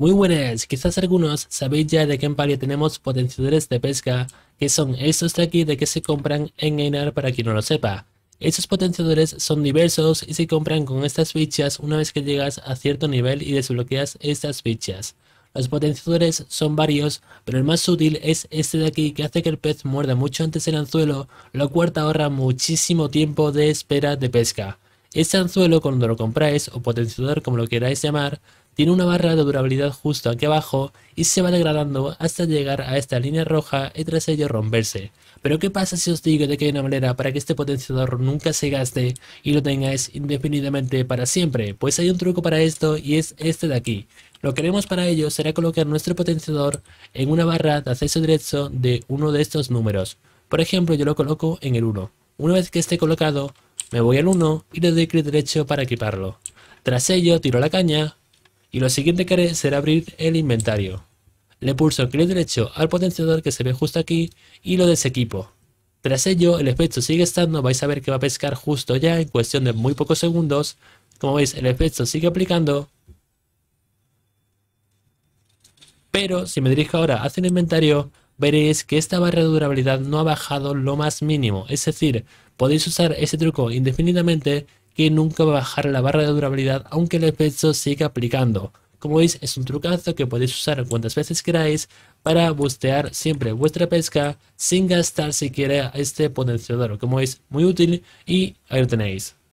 Muy buenas, quizás algunos sabéis ya de que en palia tenemos potenciadores de pesca, que son estos de aquí de que se compran en Einar para quien no lo sepa. Estos potenciadores son diversos y se compran con estas fichas una vez que llegas a cierto nivel y desbloqueas estas fichas. Los potenciadores son varios, pero el más útil es este de aquí que hace que el pez muerda mucho antes el anzuelo, lo cual te ahorra muchísimo tiempo de espera de pesca. Este anzuelo cuando lo compráis o potenciador como lo queráis llamar, tiene una barra de durabilidad justo aquí abajo y se va degradando hasta llegar a esta línea roja y tras ello romperse. Pero qué pasa si os digo de que hay una manera para que este potenciador nunca se gaste y lo tengáis indefinidamente para siempre, pues hay un truco para esto y es este de aquí. Lo que haremos para ello será colocar nuestro potenciador en una barra de acceso derecho de uno de estos números. Por ejemplo yo lo coloco en el 1. Una vez que esté colocado me voy al 1 y le doy clic derecho para equiparlo. Tras ello tiro la caña, y lo siguiente que haré será abrir el inventario. Le pulso clic derecho al potenciador que se ve justo aquí y lo desequipo. Tras ello, el efecto sigue estando, vais a ver que va a pescar justo ya en cuestión de muy pocos segundos. Como veis, el efecto sigue aplicando. Pero si me dirijo ahora hacia el inventario, veréis que esta barra de durabilidad no ha bajado lo más mínimo. Es decir, podéis usar ese truco indefinidamente que nunca va a bajar la barra de durabilidad aunque el efecto siga aplicando. Como veis es un trucazo que podéis usar cuantas veces queráis para bustear siempre vuestra pesca sin gastar siquiera este potenciador. Como veis muy útil y ahí lo tenéis.